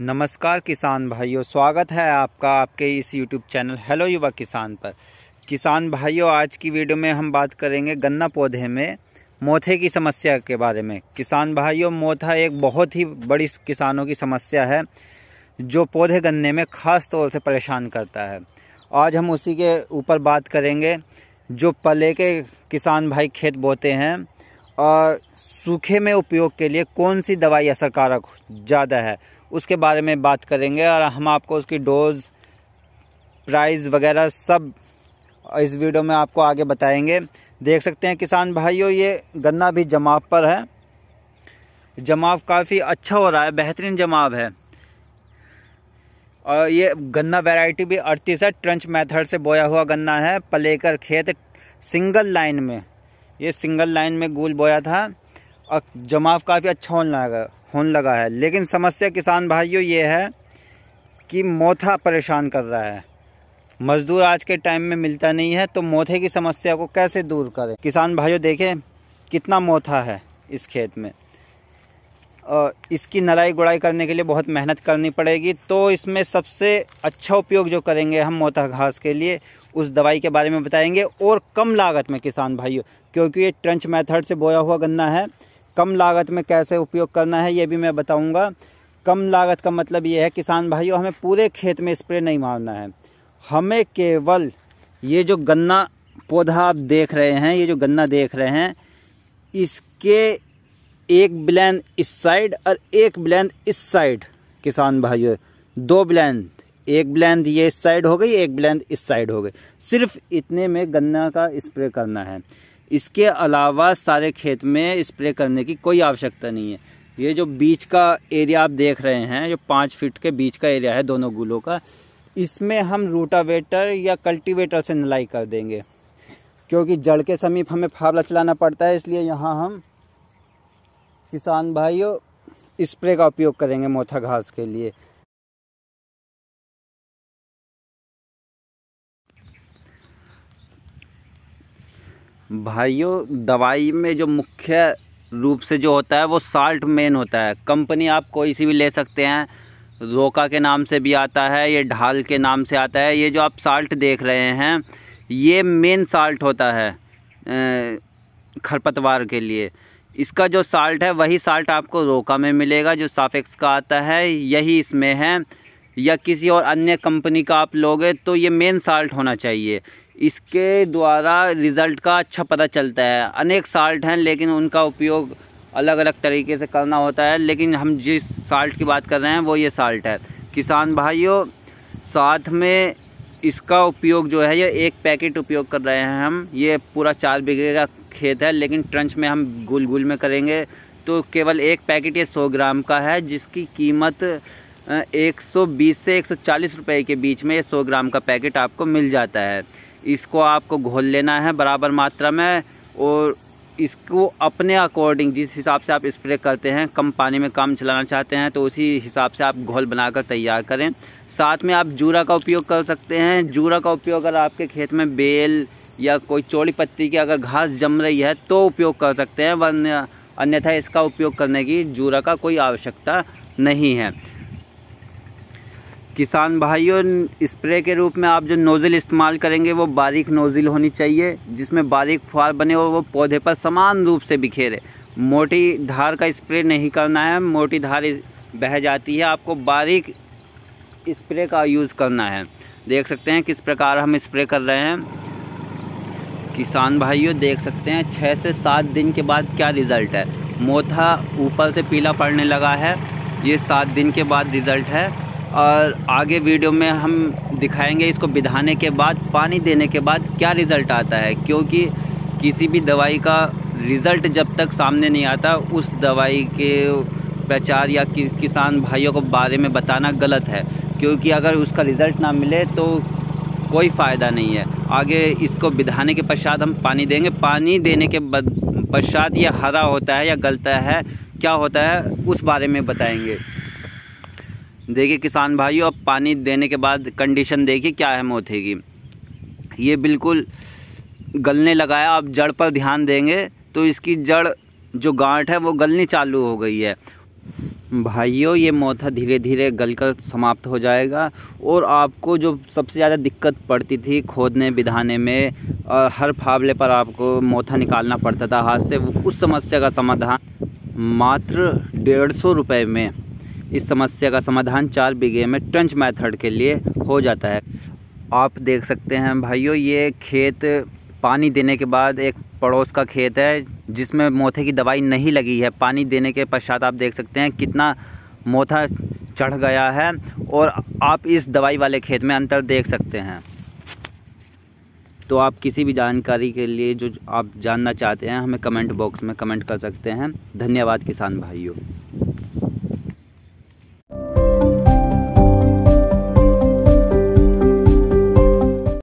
नमस्कार किसान भाइयों स्वागत है आपका आपके इस यूट्यूब चैनल हेलो युवा किसान पर किसान भाइयों आज की वीडियो में हम बात करेंगे गन्ना पौधे में मोथे की समस्या के बारे में किसान भाइयों मोथा एक बहुत ही बड़ी किसानों की समस्या है जो पौधे गन्ने में ख़ास तौर से परेशान करता है आज हम उसी के ऊपर बात करेंगे जो पले के किसान भाई खेत बोते हैं और सूखे में उपयोग के लिए कौन सी दवाई असरकारक ज़्यादा है उसके बारे में बात करेंगे और हम आपको उसकी डोज़ प्राइस वगैरह सब इस वीडियो में आपको आगे बताएंगे देख सकते हैं किसान भाइयों ये गन्ना भी जमाव पर है जमाव काफ़ी अच्छा हो रहा है बेहतरीन जमाव है और ये गन्ना वैरायटी भी अड़तीस है ट्रंच मेथड से बोया हुआ गन्ना है पलेकर खेत सिंगल लाइन में ये सिंगल लाइन में गूल बोया था और जमाव काफ़ी अच्छा होने लगा होने लगा है लेकिन समस्या किसान भाइयों ये है कि मोथा परेशान कर रहा है मज़दूर आज के टाइम में मिलता नहीं है तो मोथे की समस्या को कैसे दूर करें किसान भाइयों देखें कितना मोथा है इस खेत में और इसकी नलाई गुड़ाई करने के लिए बहुत मेहनत करनी पड़ेगी तो इसमें सबसे अच्छा उपयोग जो करेंगे हम मोथा घास के लिए उस दवाई के बारे में बताएंगे और कम लागत में किसान भाइयों क्योंकि ये ट्रंच मेथड से बोया हुआ गन्ना है कम लागत में कैसे उपयोग करना है ये भी मैं बताऊँगा कम लागत का मतलब ये है किसान भाइयों हमें पूरे खेत में स्प्रे नहीं मारना है हमें केवल ये जो गन्ना पौधा आप देख रहे हैं ये जो गन्ना देख रहे हैं इसके एक ब्लैंड इस साइड और एक ब्लैंड इस साइड किसान भाइयों दो ब्लैंड एक ब्लैंड ये इस साइड हो गई एक ब्लैंड इस साइड हो गई सिर्फ इतने में गन्ना का स्प्रे करना है इसके अलावा सारे खेत में स्प्रे करने की कोई आवश्यकता नहीं है ये जो बीच का एरिया आप देख रहे हैं जो पाँच फीट के बीच का एरिया है दोनों गुलों का इसमें हम रूटावेटर या कल्टीवेटर से नलाई कर देंगे क्योंकि जड़ के समीप हमें फावला चलाना पड़ता है इसलिए यहाँ हम किसान भाइयों स्प्रे का उपयोग करेंगे मोथा घास के लिए भाइयों दवाई में जो मुख्य रूप से जो होता है वो साल्ट मेन होता है कंपनी आप कोई सी भी ले सकते हैं रोका के नाम से भी आता है ये ढाल के नाम से आता है ये जो आप साल्ट देख रहे हैं ये मेन साल्ट होता है खरपतवार के लिए इसका जो साल्ट है वही साल्ट आपको रोका में मिलेगा जो साफेक्स का आता है यही इसमें है या किसी और अन्य कंपनी का आप लोगे तो ये मेन साल्ट होना चाहिए इसके द्वारा रिज़ल्ट का अच्छा पता चलता है अनेक साल्ट हैं लेकिन उनका उपयोग अलग अलग तरीके से करना होता है लेकिन हम जिस साल्ट की बात कर रहे हैं वो ये साल्ट है किसान भाइयों साथ में इसका उपयोग जो है ये एक पैकेट उपयोग कर रहे हैं हम ये पूरा चार बीघे का खेत है लेकिन ट्रंच में हम गुल गुल में करेंगे तो केवल एक पैकेट ये सौ ग्राम का है जिसकी कीमत 120 से 140 रुपए के बीच में ये सौ ग्राम का पैकेट आपको मिल जाता है इसको आपको घोल लेना है बराबर मात्रा में और इसको अपने अकॉर्डिंग जिस हिसाब से आप स्प्रे करते हैं कम पानी में काम चलाना चाहते हैं तो उसी हिसाब से आप घोल बनाकर तैयार करें साथ में आप जूरा का उपयोग कर सकते हैं जूरा का उपयोग अगर आपके खेत में बेल या कोई चौड़ी पत्ती की अगर घास जम रही है तो उपयोग कर सकते हैं वरना अन्यथा इसका उपयोग करने की जूरा का कोई आवश्यकता नहीं है किसान भाइयों स्प्रे के रूप में आप जो नोज़ल इस्तेमाल करेंगे वो बारीक नोज़ल होनी चाहिए जिसमें बारीक फुहार बने और वो पौधे पर समान रूप से बिखेरे मोटी धार का स्प्रे नहीं करना है मोटी धार बह जाती है आपको बारीक स्प्रे का यूज़ करना है देख सकते हैं किस प्रकार हम स्प्रे कर रहे हैं किसान भाइयों देख सकते हैं छः से सात दिन के बाद क्या रिज़ल्ट है मोथा ऊपर से पीला पड़ने लगा है ये सात दिन के बाद रिज़ल्ट है और आगे वीडियो में हम दिखाएंगे इसको बिधाने के बाद पानी देने के बाद क्या रिज़ल्ट आता है क्योंकि किसी भी दवाई का रिज़ल्ट जब तक सामने नहीं आता उस दवाई के प्रचार या कि, किसान भाइयों को बारे में बताना गलत है क्योंकि अगर उसका रिज़ल्ट ना मिले तो कोई फ़ायदा नहीं है आगे इसको बिधाने के पश्चात हम पानी देंगे पानी देने के पश्चात यह हरा होता है या गलता है क्या होता है उस बारे में बताएंगे देखिए किसान भाइयों अब पानी देने के बाद कंडीशन देखिए क्या है मोथे की ये बिल्कुल गलने लगा है आप जड़ पर ध्यान देंगे तो इसकी जड़ जो गांठ है वो गलनी चालू हो गई है भाइयों ये मोथा धीरे धीरे गलकर समाप्त हो जाएगा और आपको जो सबसे ज़्यादा दिक्कत पड़ती थी खोदने बिधाने में और हर फावले पर आपको मोथा निकालना पड़ता था हाथ से उस समस्या का समाधान मात्र डेढ़ सौ रुपये में इस समस्या का समाधान चार बीघे में ट्रंच मेथड के लिए हो जाता है आप देख सकते हैं भाइयों ये खेत पानी देने के बाद एक पड़ोस का खेत है जिसमें मोथे की दवाई नहीं लगी है पानी देने के पश्चात आप देख सकते हैं कितना मोथा चढ़ गया है और आप इस दवाई वाले खेत में अंतर देख सकते हैं तो आप किसी भी जानकारी के लिए जो आप जानना चाहते हैं हमें कमेंट बॉक्स में कमेंट कर सकते हैं धन्यवाद किसान भाइयों